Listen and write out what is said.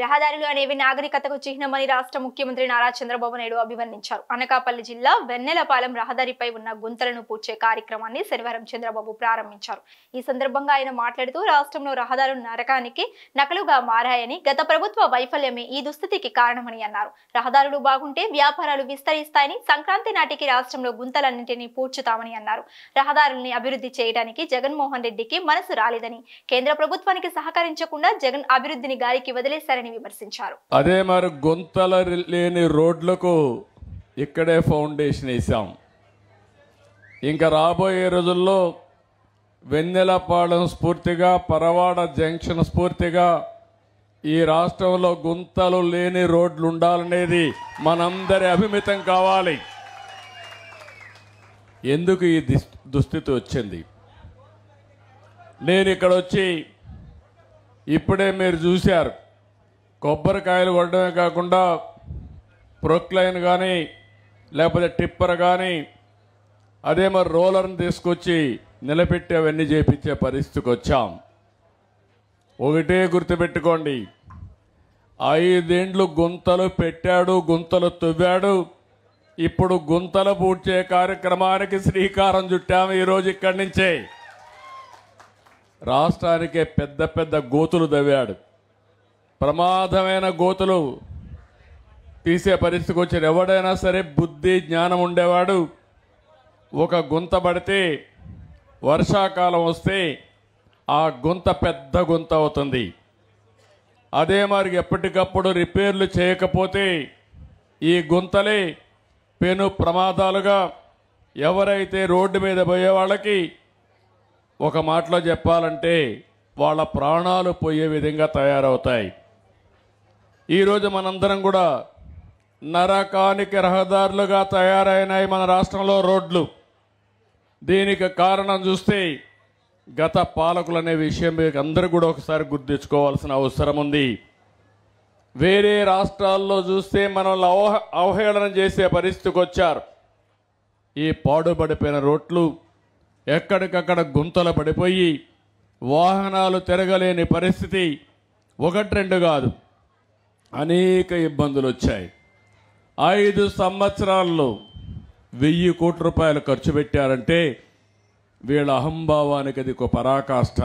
రహదారులు అనేవి నాగరికతకు చిహ్నమని రాష్ట్ర ముఖ్యమంత్రి నారా చంద్రబాబు నాయుడు అభివర్ణించారు అనకాపల్లి జిల్లా వెన్నెలపాలెం రహదారిపై ఉన్న గుంతలను పూడ్చే కార్యక్రమాన్ని శనివారం చంద్రబాబు ప్రారంభించారు ఈ సందర్భంగా ఆయన మాట్లాడుతూ రాష్ట్రంలో రహదారులు నరకానికి నకలుగా మారాయని గత ప్రభుత్వ వైఫల్యమే ఈ దుస్థితికి కారణమని అన్నారు రహదారులు బాగుంటే వ్యాపారాలు విస్తరిస్తాయని సంక్రాంతి నాటికి రాష్ట్రంలో గుంతలన్నింటినీ పూడ్చుతామని అన్నారు రహదారుల్ని అభివృద్ధి చేయడానికి జగన్మోహన్ రెడ్డికి మనసు రాలేదని కేంద్ర ప్రభుత్వానికి సహకరించకుండా జగన్ అభివృద్ధిని గాలికి వదిలేశారని చేశారని విమర్శించారు అదే మరి గుంతల లేని రోడ్లకు ఇక్కడే ఫౌండేషన్ వేసాం ఇంకా రాబోయే రోజుల్లో వెన్నెలపాలెం స్ఫూర్తిగా పరవాడ జంక్షన్ స్ఫూర్తిగా ఈ రాష్ట్రంలో గుంతలు లేని రోడ్లు ఉండాలనేది మనందరి అభిమితం కావాలి ఎందుకు ఈ దుస్థితి వచ్చింది నేను ఇక్కడ వచ్చి ఇప్పుడే మీరు చూశారు కొబ్బరికాయలు కొట్టడమే కాకుండా ప్రొక్లైన్ కానీ లేకపోతే టిప్పర్ కానీ అదే మరి రోలర్ని తీసుకొచ్చి నిలబెట్టి అవన్నీ చేపించే పరిస్థితికి వచ్చాం ఒకటే గుర్తుపెట్టుకోండి ఐదేండ్లు గుంతలు పెట్టాడు గుంతలు తవ్వాడు ఇప్పుడు గుంతలు పూడ్చే కార్యక్రమానికి శ్రీకారం చుట్టాము ఈరోజు ఇక్కడి నుంచే రాష్ట్రానికే పెద్ద పెద్ద గోతులు తవ్వాడు ప్రమాదమైన గోతులు తీసే పరిస్థితికి వచ్చారు ఎవడైనా సరే బుద్ధి జ్ఞానం ఉండేవాడు ఒక గుంత పడితే వర్షాకాలం వస్తే ఆ గుంత పెద్ద గుంత అవుతుంది అదే మరి ఎప్పటికప్పుడు రిపేర్లు చేయకపోతే ఈ గుంతలే పెను ప్రమాదాలుగా ఎవరైతే రోడ్డు మీద పోయే వాళ్ళకి ఒక మాటలో చెప్పాలంటే వాళ్ళ ప్రాణాలు పోయే విధంగా తయారవుతాయి ఈరోజు మనందరం కూడా నరకానికి రహదారులుగా తయారైనాయి మన రాష్ట్రంలో రోడ్లు దీనికి కారణం చూస్తే గత పాలకులు అనే విషయం మీకు అందరూ కూడా ఒకసారి గుర్తించుకోవాల్సిన అవసరం ఉంది వేరే రాష్ట్రాల్లో చూస్తే మనల్ని అవహ అవహేళన చేసే పరిస్థితికి వచ్చారు ఈ పాడుపడిపోయిన రోడ్లు ఎక్కడికక్కడ గుంతలు పడిపోయి వాహనాలు తిరగలేని పరిస్థితి ఒకటి రెండు కాదు అనేక ఇబ్బందులు వచ్చాయి ఐదు సంవత్సరాల్లో వెయ్యి కోట్ల రూపాయలు ఖర్చు పెట్టారంటే వీళ్ళ అహంభావానికి అది ఒక పరాకాష్ఠ